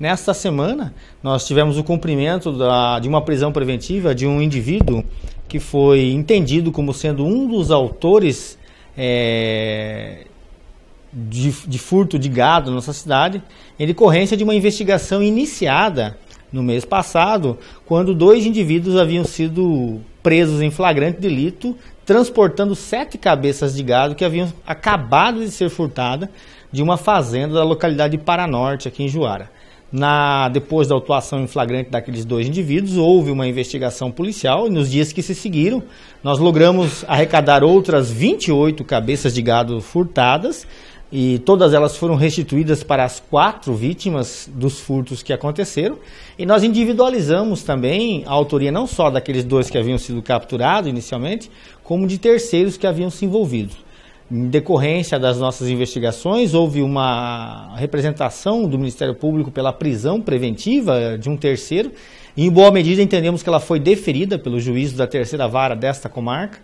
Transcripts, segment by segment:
Nesta semana, nós tivemos o cumprimento da, de uma prisão preventiva de um indivíduo que foi entendido como sendo um dos autores é, de, de furto de gado na nossa cidade, em decorrência de uma investigação iniciada no mês passado, quando dois indivíduos haviam sido presos em flagrante delito, transportando sete cabeças de gado que haviam acabado de ser furtadas de uma fazenda da localidade de Paranorte, aqui em Juara. Na, depois da autuação em flagrante daqueles dois indivíduos, houve uma investigação policial e nos dias que se seguiram, nós logramos arrecadar outras 28 cabeças de gado furtadas e todas elas foram restituídas para as quatro vítimas dos furtos que aconteceram. E nós individualizamos também a autoria não só daqueles dois que haviam sido capturados inicialmente, como de terceiros que haviam se envolvido. Em decorrência das nossas investigações, houve uma representação do Ministério Público pela prisão preventiva de um terceiro, e em boa medida entendemos que ela foi deferida pelo juízo da terceira vara desta comarca.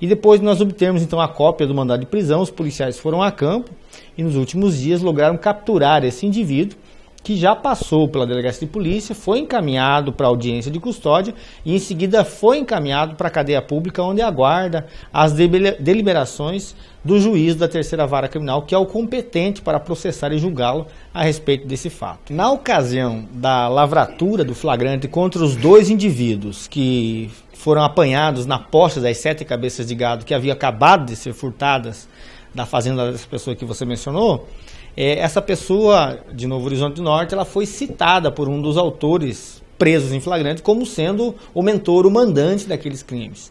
E depois nós obtemos então a cópia do mandado de prisão, os policiais foram a campo e nos últimos dias lograram capturar esse indivíduo que já passou pela delegacia de polícia, foi encaminhado para audiência de custódia e em seguida foi encaminhado para a cadeia pública, onde aguarda as deliberações do juiz da terceira vara criminal, que é o competente para processar e julgá-lo a respeito desse fato. Na ocasião da lavratura do flagrante contra os dois indivíduos que foram apanhados na posse das sete cabeças de gado que haviam acabado de ser furtadas da fazenda dessa pessoa que você mencionou, é, essa pessoa de Novo Horizonte do Norte, ela foi citada por um dos autores presos em flagrante como sendo o mentor, o mandante daqueles crimes.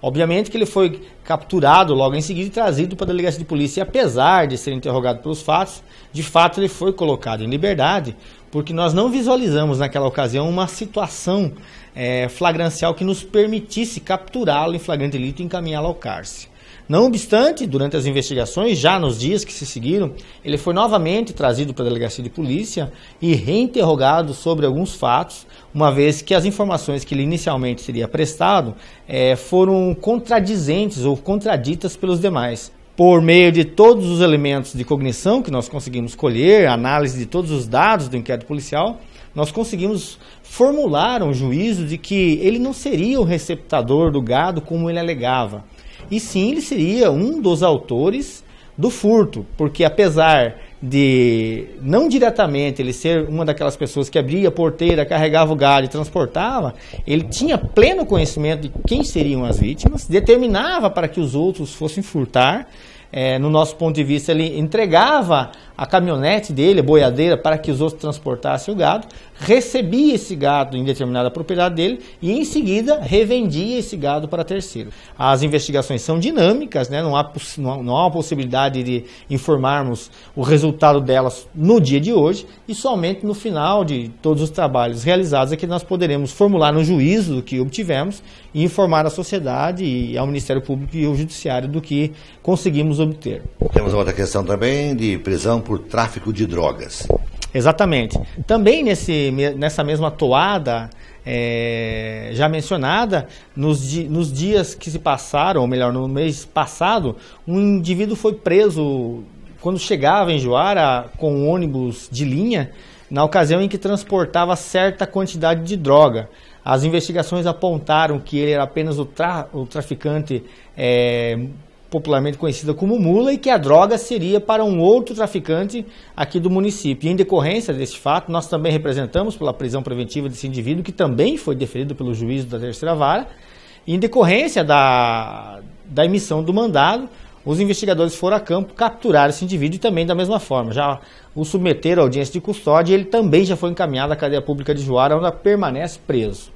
Obviamente que ele foi capturado logo em seguida e trazido para a delegacia de polícia. E apesar de ser interrogado pelos fatos, de fato ele foi colocado em liberdade, porque nós não visualizamos naquela ocasião uma situação é, flagrancial que nos permitisse capturá-lo em flagrante delito e encaminhá-lo ao cárcere. Não obstante, durante as investigações, já nos dias que se seguiram, ele foi novamente trazido para a delegacia de polícia e reinterrogado sobre alguns fatos, uma vez que as informações que ele inicialmente seria prestado eh, foram contradizentes ou contraditas pelos demais por meio de todos os elementos de cognição que nós conseguimos colher, análise de todos os dados do inquérito policial, nós conseguimos formular um juízo de que ele não seria o receptador do gado como ele alegava. E sim, ele seria um dos autores do furto, porque apesar de não diretamente ele ser uma daquelas pessoas que abria a porteira, carregava o galho e transportava, ele tinha pleno conhecimento de quem seriam as vítimas, determinava para que os outros fossem furtar é, no nosso ponto de vista, ele entregava a caminhonete dele, a boiadeira, para que os outros transportassem o gado, recebia esse gado em determinada propriedade dele e, em seguida, revendia esse gado para terceiro. As investigações são dinâmicas, né? não, há, não, há uma possibilidade de informarmos o resultado delas no dia de hoje e somente no final de todos os trabalhos realizados é que nós poderemos formular no juízo o que obtivemos e informar a sociedade e ao Ministério Público e ao Judiciário do que conseguimos conseguimos obter. Temos outra questão também de prisão por tráfico de drogas. Exatamente. Também nesse, nessa mesma toada é, já mencionada, nos, nos dias que se passaram, ou melhor, no mês passado, um indivíduo foi preso quando chegava em Joara com um ônibus de linha, na ocasião em que transportava certa quantidade de droga. As investigações apontaram que ele era apenas o, tra o traficante é, popularmente conhecida como mula, e que a droga seria para um outro traficante aqui do município. E em decorrência deste fato, nós também representamos pela prisão preventiva desse indivíduo, que também foi deferido pelo juízo da terceira vara. E em decorrência da, da emissão do mandado, os investigadores foram a campo capturar esse indivíduo e também da mesma forma. Já o submeteram à audiência de custódia e ele também já foi encaminhado à cadeia pública de Juara, onde permanece preso.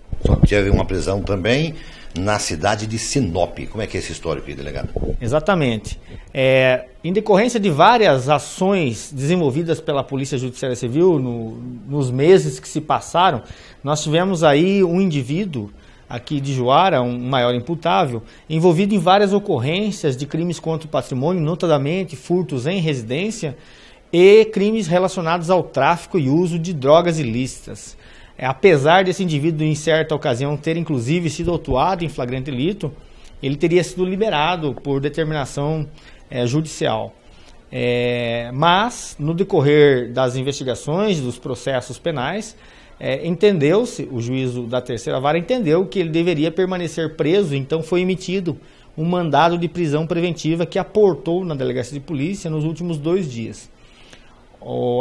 Teve uma prisão também na cidade de Sinop. Como é que é essa história, delegado? Exatamente. É, em decorrência de várias ações desenvolvidas pela Polícia Judiciária Civil no, nos meses que se passaram, nós tivemos aí um indivíduo aqui de Juara, um maior imputável, envolvido em várias ocorrências de crimes contra o patrimônio, notadamente furtos em residência e crimes relacionados ao tráfico e uso de drogas ilícitas. É, apesar desse indivíduo, em certa ocasião, ter inclusive sido autuado em flagrante delito, ele teria sido liberado por determinação é, judicial. É, mas, no decorrer das investigações, dos processos penais, é, entendeu-se, o juízo da terceira vara entendeu que ele deveria permanecer preso, então foi emitido um mandado de prisão preventiva que aportou na delegacia de polícia nos últimos dois dias.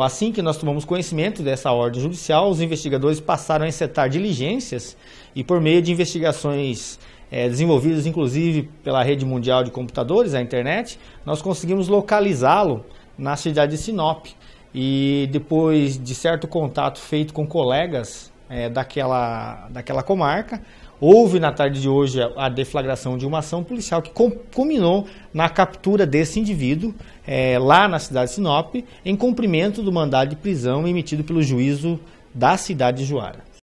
Assim que nós tomamos conhecimento dessa ordem judicial, os investigadores passaram a encetar diligências e, por meio de investigações é, desenvolvidas inclusive pela rede mundial de computadores, a internet, nós conseguimos localizá-lo na cidade de Sinop. E depois de certo contato feito com colegas é, daquela, daquela comarca, Houve na tarde de hoje a deflagração de uma ação policial que culminou na captura desse indivíduo é, lá na cidade de Sinop, em cumprimento do mandado de prisão emitido pelo juízo da cidade de Juara.